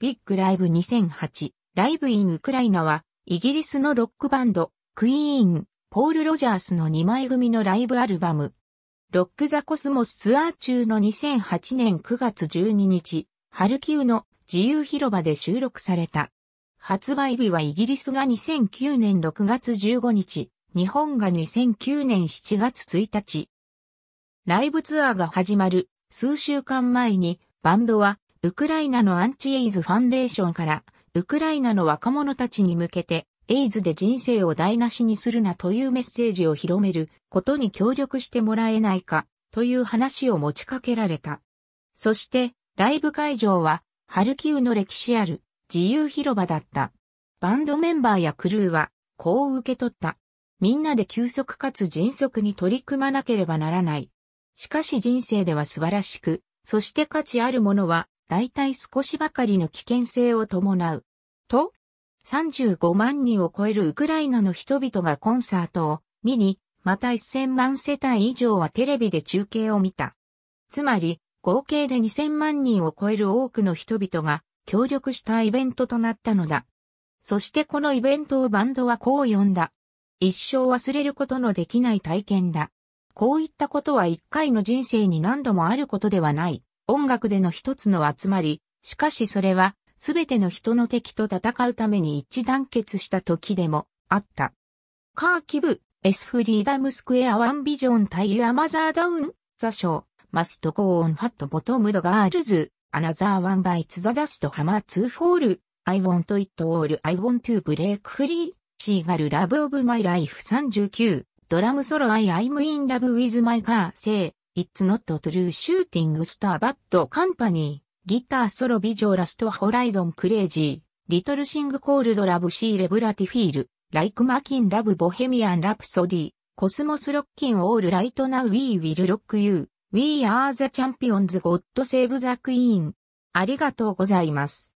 ビッグライブ2008ライブインウクライナはイギリスのロックバンドクイーン、ポール・ロジャースの2枚組のライブアルバムロック・ザ・コスモスツアー中の2008年9月12日ハルキウの自由広場で収録された発売日はイギリスが2009年6月15日日本が2009年7月1日ライブツアーが始まる数週間前にバンドはウクライナのアンチエイズファンデーションから、ウクライナの若者たちに向けて、エイズで人生を台無しにするなというメッセージを広めることに協力してもらえないかという話を持ちかけられた。そしてライブ会場はハルキウの歴史ある自由広場だった。バンドメンバーやクルーはこう受け取った。みんなで急速かつ迅速に取り組まなければならない。しかし人生では素晴らしく、そして価値あるものは大体少しばかりの危険性を伴う。と、35万人を超えるウクライナの人々がコンサートを見に、また1000万世帯以上はテレビで中継を見た。つまり、合計で2000万人を超える多くの人々が協力したイベントとなったのだ。そしてこのイベントをバンドはこう呼んだ。一生忘れることのできない体験だ。こういったことは一回の人生に何度もあることではない。音楽での一つの集まり、しかしそれは、すべての人の敵と戦うために一致団結した時でもあった。カーキブ、エスフリーダムスクエアワンビジョン対ユアマザーダウン、ザショー、マストコーンファットボトムドガールズ、アナザーワンバイツザダストハマーツーフォール、アイ a ントイットオールアイ n ントゥ break f r e シーガルラブオブマイライフ39、ドラムソロアイアイムインラブウィズマイカー、セ r It's Not True Shooting Star Bad Company ギターソロビジョーラストホライゾンクレイジーリトルシングコールドラブシーレブラティフィールライクマキンラブボヘミアンラプソディコスモスロッキンオールライトナウィーウィルロックユーウィーアーザチャンピオンズゴッドセーブザクイーンありがとうございます。